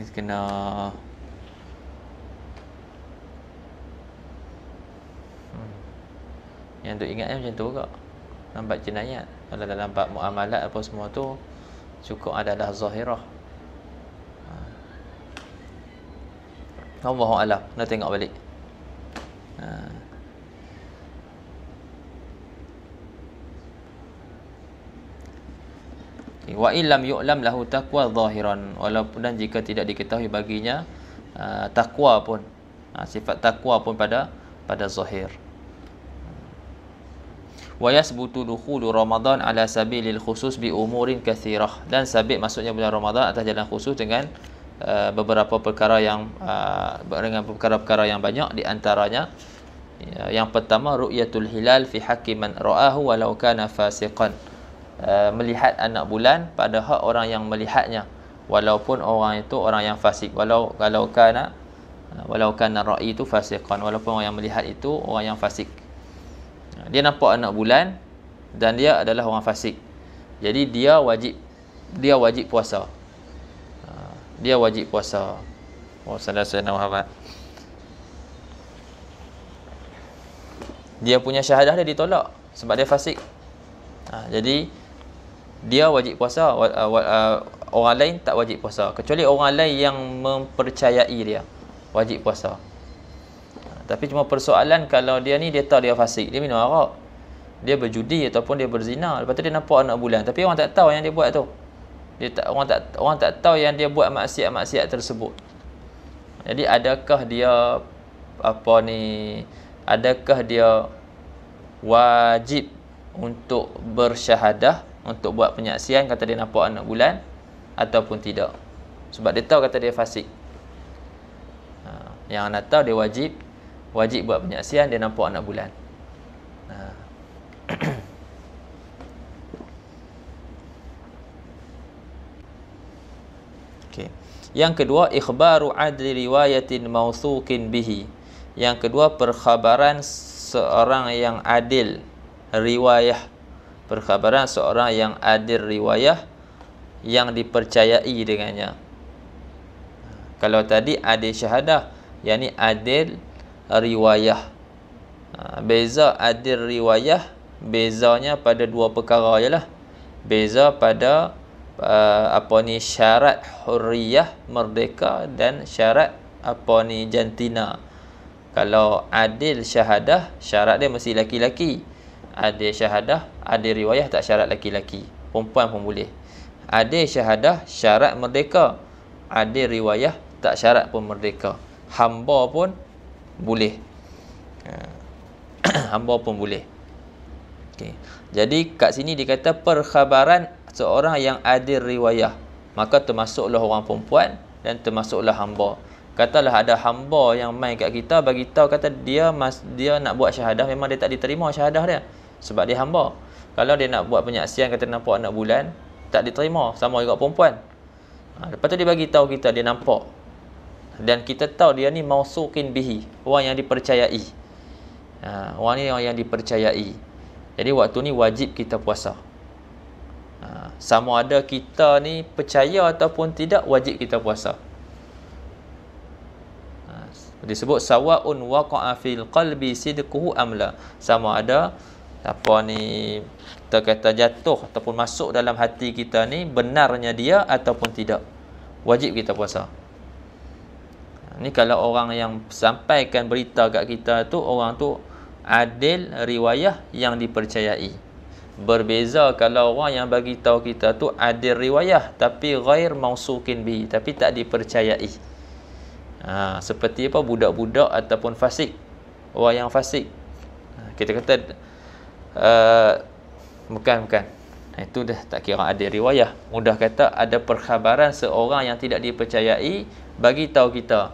he's gonna hmm. yang untuk ingat eh, macam tu juga nampak jenayat kalau dalam nampak muamalat apa semua tu cukup adalah zahirah ha. Allahu'alam kita tengok balik wa illam yu'lam lahu taqwa zahiran walaupun dan jika tidak diketahui baginya uh, takwa pun uh, sifat takwa pun pada pada zahir wa yasbutu dukhulu ramadan ala sabilil khusus bi umurin kathirah dan sabit maksudnya bulan ramadan atas jalan khusus dengan uh, beberapa perkara yang uh, dengan perkara-perkara yang banyak di antaranya ya, yang pertama ru'yatul hilal fi hakiman ra'ahu walau kana fasiqan Eh, melihat anak bulan pada hak orang yang melihatnya walaupun orang itu orang yang fasik walau kalau kana walau kana ra'i itu fasiqan walaupun orang yang melihat itu orang yang fasik dia nampak anak bulan dan dia adalah orang fasik jadi dia wajib dia wajib puasa eh, dia wajib puasa Wassalamualaikum warahmatullahi wabarakatuh dia punya syahadah dia ditolak sebab dia fasik ha, jadi jadi dia wajib puasa uh, uh, orang lain tak wajib puasa kecuali orang lain yang mempercayai dia wajib puasa ha, tapi cuma persoalan kalau dia ni dia tahu dia fasik dia minum arak dia berjudi ataupun dia berzina lepas tu dia nampak anak bulan tapi orang tak tahu yang dia buat tu dia tak orang tak orang tak tahu yang dia buat maksiat-maksiat tersebut jadi adakah dia apa ni adakah dia wajib untuk bersyahadah untuk buat penyaksian kata dia nampak anak bulan ataupun tidak sebab dia tahu kata dia fasik ha, yang anak tahu dia wajib wajib buat penyaksian dia nampak anak bulan ha. okay. yang kedua ikhbaru adli riwayatin mausukin bihi yang kedua perkhabaran seorang yang adil riwayah perkhabaran seorang yang adil riwayah yang dipercayai dengannya kalau tadi adil syahadah yakni adil riwayah ha, beza adil riwayah bezanya pada dua perkara lah. beza pada uh, apa ni syarat hurriyah merdeka dan syarat apa ni jantina kalau adil syahadah syarat dia mesti laki-laki adil syahadah ada riwayat tak syarat laki-laki perempuan pun boleh ada syahadah syarat merdeka ada riwayat tak syarat pun merdeka hamba pun boleh ha. hamba pun boleh okay. jadi kat sini dikata perkhabaran seorang yang ada riwayat maka termasuklah orang perempuan dan termasuklah hamba katalah ada hamba yang main kat kita bagi tahu kata dia mas, dia nak buat syahadah memang dia tak diterima syahadah dia sebab dia hamba kalau dia nak buat penyaksian kata nampak anak bulan tak diterima sama juga perempuan ha, lepas tu dia bagi tahu kita dia nampak dan kita tahu dia ni mausukin bihi orang yang dipercayai ha, orang ni orang yang dipercayai jadi waktu ni wajib kita puasa ha, sama ada kita ni percaya ataupun tidak wajib kita puasa ha, disebut sawaun waqa'a fil qalbi sidquhu amla sama ada apa ni kita kata jatuh ataupun masuk dalam hati kita ni benarnya dia ataupun tidak wajib kita puasa ni kalau orang yang sampaikan berita kat kita tu orang tu adil riwayah yang dipercayai berbeza kalau orang yang bagi tahu kita tu adil riwayah tapi ghair mausukin bi tapi tak dipercayai ha, seperti apa budak-budak ataupun fasik orang yang fasik ha, kita kata uh, bukan bukan itu dah tak kira ada riwayah mudah kata ada perkhabaran seorang yang tidak dipercayai bagi tahu kita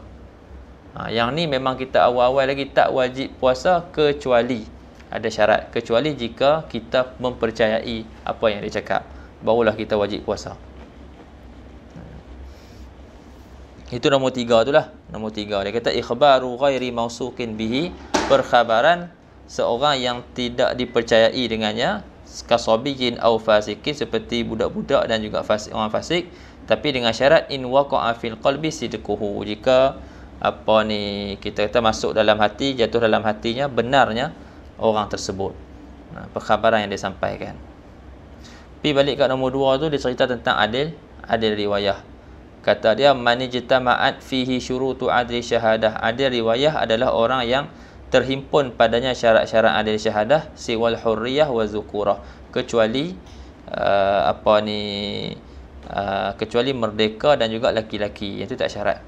ha, yang ni memang kita awal-awal lagi tak wajib puasa kecuali ada syarat kecuali jika kita mempercayai apa yang dia cakap barulah kita wajib puasa itu nombor tiga tu lah nombor tiga dia kata ikhbaru ghairi mausukin bihi perkhabaran seorang yang tidak dipercayai dengannya kasabiyin au fasikin seperti budak-budak dan juga fasik orang fasik tapi dengan syarat in waqa'a fil qalbi sidquhu jika apa ni kita kata masuk dalam hati jatuh dalam hatinya benarnya orang tersebut Nah, perkhabaran yang disampaikan. pi balik kat nombor dua tu dia cerita tentang adil adil riwayah kata dia manijtama'at fihi syurutu adli syahadah adil riwayah adalah orang yang terhimpun padanya syarat-syarat adil syahadah siwal hurriyah wa zukurah kecuali uh, apa ni uh, kecuali merdeka dan juga laki-laki itu tak syarat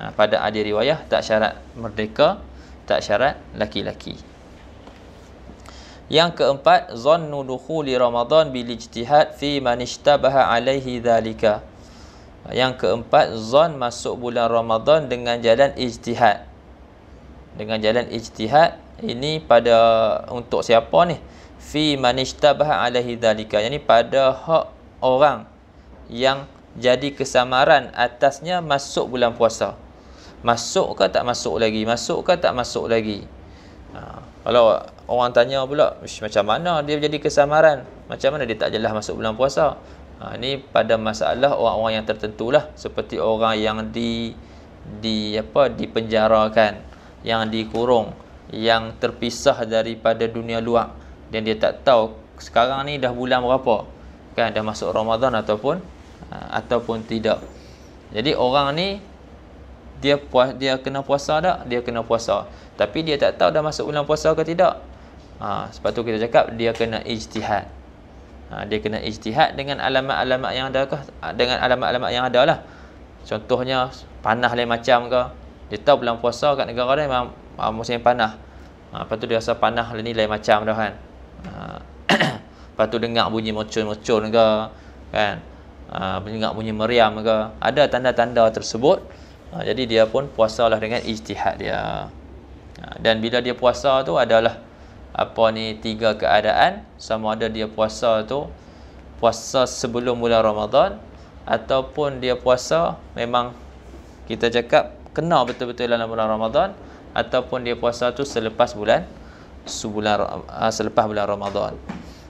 uh, pada adil riwayah tak syarat merdeka tak syarat laki-laki yang keempat zannu dukhuli ramadan bil ijtihad fi man ishtabaha alaihi dhalika yang keempat zon masuk bulan ramadan dengan jalan ijtihad dengan jalan ijtihad ini pada untuk siapa ni fi manishtabaha alaihi dalika yakni pada hak orang yang jadi kesamaran atasnya masuk bulan puasa masuk ke tak masuk lagi masuk ke tak masuk lagi ha. kalau orang tanya pula macam mana dia jadi kesamaran macam mana dia tak jelas masuk bulan puasa ha. ini pada masalah orang-orang yang tertentulah seperti orang yang di di apa dipenjarakan yang dikurung yang terpisah daripada dunia luar dan dia tak tahu sekarang ni dah bulan berapa kan dah masuk Ramadan ataupun ha, ataupun tidak jadi orang ni dia puas, dia kena puasa tak dia kena puasa tapi dia tak tahu dah masuk bulan puasa ke tidak ha, sebab tu kita cakap dia kena ijtihad ha, dia kena ijtihad dengan alamat-alamat yang ada ke ha, dengan alamat-alamat yang ada lah contohnya panah lain macam ke dia tahu bulan puasa kat negara dia memang uh, musim panah ha, lepas tu dia rasa panah lah ni lain macam dah kan uh, lepas tu dengar bunyi mocon-mocon ke kan uh, dengar bunyi meriam ke ada tanda-tanda tersebut uh, jadi dia pun puasa lah dengan ijtihad dia uh, dan bila dia puasa tu adalah apa ni tiga keadaan sama ada dia puasa tu puasa sebelum bulan Ramadan ataupun dia puasa memang kita cakap kena betul-betul dalam bulan Ramadan ataupun dia puasa tu selepas bulan sebulan ah, selepas bulan Ramadan.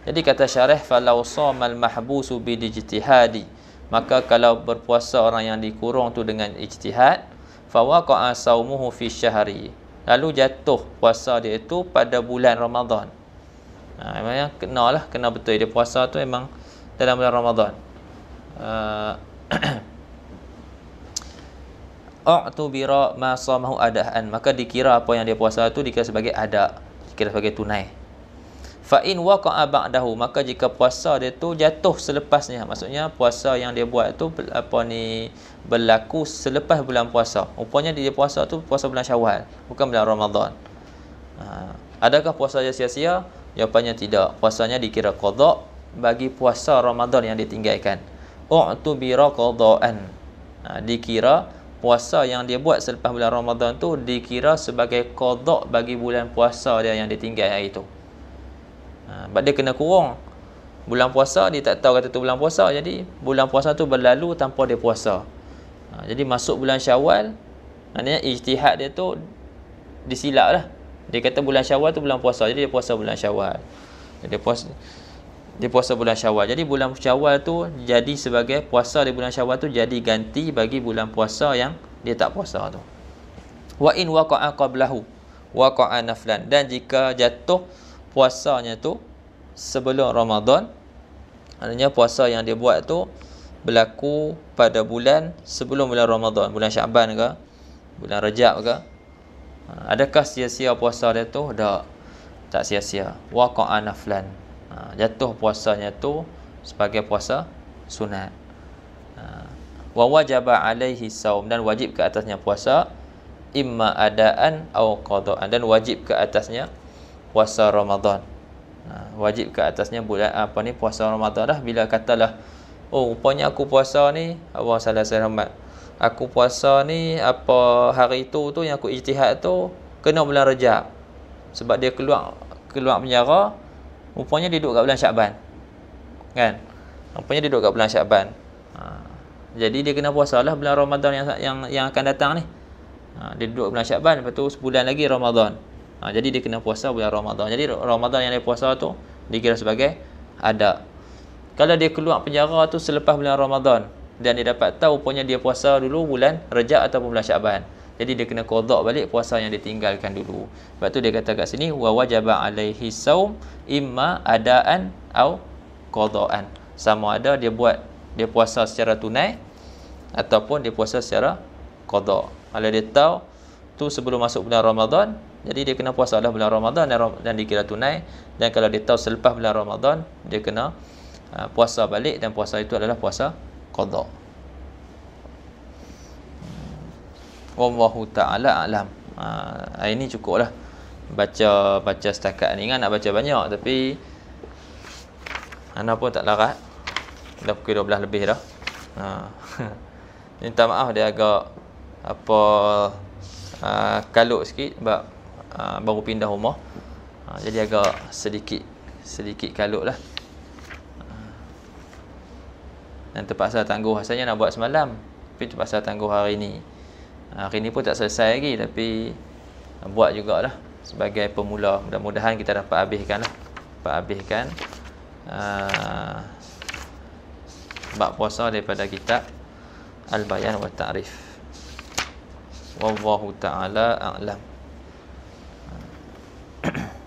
Jadi kata syarah falau samal mahbusu bi ijtihadi maka kalau berpuasa orang yang dikurung tu dengan ijtihad fawaqa'a saumuhu fi syahri lalu jatuh puasa dia itu pada bulan Ramadan. Ha memangnya kenalah kena betul dia puasa tu memang dalam bulan Ramadan. Uh, u'tubira ma samahu adaan maka dikira apa yang dia puasa itu dikira sebagai ada dikira sebagai tunai fa in waqa'a ba'dahu maka jika puasa dia tu jatuh selepasnya maksudnya puasa yang dia buat tu apa ni berlaku selepas bulan puasa rupanya dia puasa tu puasa bulan Syawal bukan bulan Ramadan ha. adakah puasa dia sia-sia jawapannya tidak puasanya dikira qada bagi puasa Ramadan yang ditinggalkan u'tubira qada'an ha, dikira dikira puasa yang dia buat selepas bulan Ramadan tu dikira sebagai kodok bagi bulan puasa dia yang dia tinggal hari tu. Sebab ha, dia kena kurung. Bulan puasa dia tak tahu kata tu bulan puasa. Jadi bulan puasa tu berlalu tanpa dia puasa. Ha, jadi masuk bulan syawal, maknanya ijtihad dia tu disilap lah. Dia kata bulan syawal tu bulan puasa. Jadi dia puasa bulan syawal. dia puasa. Di puasa bulan syawal jadi bulan syawal tu jadi sebagai puasa di bulan syawal tu jadi ganti bagi bulan puasa yang dia tak puasa tu wa in waqa'a qablahu waqa'a naflan dan jika jatuh puasanya tu sebelum Ramadan artinya puasa yang dia buat tu berlaku pada bulan sebelum bulan Ramadan bulan Syaban ke bulan Rejab ke ha, adakah sia-sia puasa dia tu tak tak sia-sia waqa'a naflan Ah, jatuh puasanya tu sebagai puasa sunat ah, wa wajaba alaihi saum dan wajib ke atasnya puasa imma adaan au qada'an dan wajib ke atasnya puasa Ramadan ah, wajib ke atasnya bulan apa ni puasa Ramadan dah bila katalah oh rupanya aku puasa ni Allah salah saya rahmat aku puasa ni apa hari tu tu yang aku ijtihad tu kena bulan Rejab sebab dia keluar keluar penjara rupanya dia duduk kat bulan Syakban kan rupanya dia duduk kat bulan Syakban ha. jadi dia kena puasa lah bulan Ramadan yang yang, yang akan datang ni ha. dia duduk bulan Syakban lepas tu sebulan lagi Ramadan ha. jadi dia kena puasa bulan Ramadan jadi Ramadan yang dia puasa tu dikira sebagai ada kalau dia keluar penjara tu selepas bulan Ramadan dan dia dapat tahu rupanya dia puasa dulu bulan Rejab ataupun bulan Syakban jadi dia kena kodok balik puasa yang ditinggalkan dulu. Sebab tu dia kata kat sini wa wajaba alaihi saum imma adaan au kodokan. Sama ada dia buat dia puasa secara tunai ataupun dia puasa secara kodok. Kalau dia tahu tu sebelum masuk bulan Ramadan, jadi dia kena puasa dah bulan Ramadan dan dikira tunai. Dan kalau dia tahu selepas bulan Ramadan, dia kena uh, puasa balik dan puasa itu adalah puasa kodok. wallahu taala alam ha, ini cukup lah baca baca setakat ni kan nak baca banyak tapi ana pun tak larat dah pukul 12 lebih dah ha. minta maaf dia agak apa uh, kalut sikit sebab uh, baru pindah rumah uh, jadi agak sedikit sedikit kalut lah dan terpaksa tangguh asalnya nak buat semalam tapi terpaksa tangguh hari ni Hari ni pun tak selesai lagi tapi buat jugalah sebagai pemula. Mudah-mudahan kita dapat habiskanlah. Dapat habiskan uh, bab puasa daripada kitab Al-Bayan wa Ta'rif. Wallahu ta'ala a'lam.